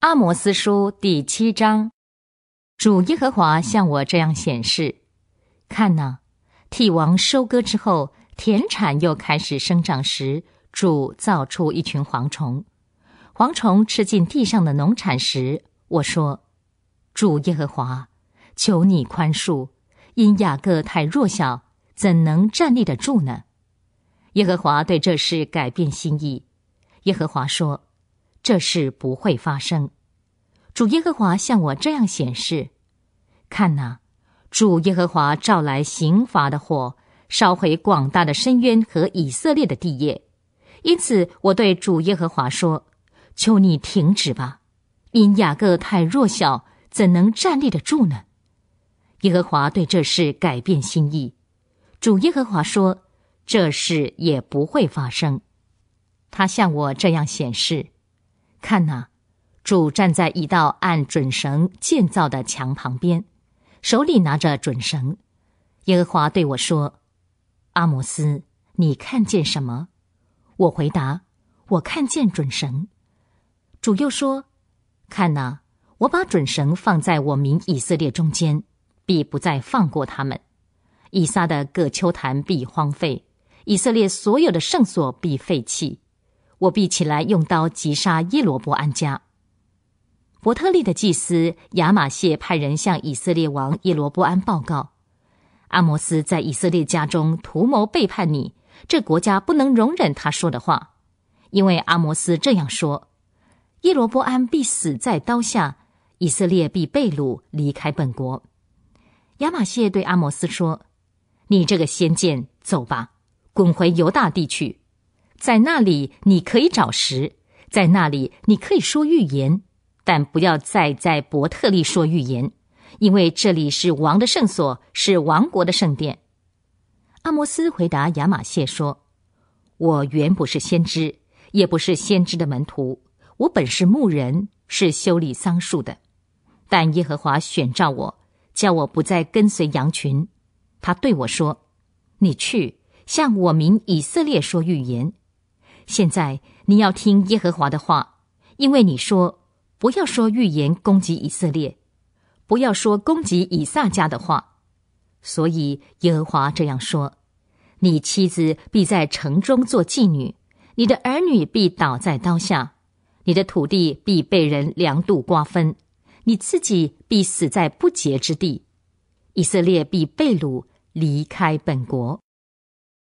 阿摩斯书第七章，主耶和华像我这样显示，看呐，替王收割之后，田产又开始生长时，主造出一群蝗虫，蝗虫吃尽地上的农产时，我说，主耶和华，求你宽恕，因雅各太弱小，怎能站立得住呢？耶和华对这事改变心意，耶和华说。这事不会发生。主耶和华像我这样显示：看呐，主耶和华召来刑罚的火烧毁广大的深渊和以色列的地业。因此，我对主耶和华说：“求你停止吧，因雅各太弱小，怎能站立得住呢？”耶和华对这事改变心意。主耶和华说：“这事也不会发生。”他像我这样显示。看呐，主站在一道按准绳建造的墙旁边，手里拿着准绳。耶和华对我说：“阿摩斯，你看见什么？”我回答：“我看见准绳。”主又说：“看呐，我把准绳放在我民以色列中间，必不再放过他们。以撒的各丘坛必荒废，以色列所有的圣所必废弃。”我必起来用刀击杀耶罗伯安家。伯特利的祭司亚玛谢派人向以色列王耶罗伯安报告：“阿摩斯在以色列家中图谋背叛你，这国家不能容忍他说的话，因为阿摩斯这样说：耶罗伯安必死在刀下，以色列必被掳离开本国。”亚玛谢对阿摩斯说：“你这个先见，走吧，滚回犹大地去。”在那里你可以找食，在那里你可以说预言，但不要再在伯特利说预言，因为这里是王的圣所，是王国的圣殿。阿摩斯回答亚马谢说：“我原不是先知，也不是先知的门徒，我本是牧人，是修理桑树的，但耶和华选召我，叫我不再跟随羊群。他对我说：‘你去向我民以色列说预言。’”现在你要听耶和华的话，因为你说不要说预言攻击以色列，不要说攻击以撒家的话，所以耶和华这样说：你妻子必在城中做妓女，你的儿女必倒在刀下，你的土地必被人良度瓜分，你自己必死在不洁之地，以色列必被掳离开本国。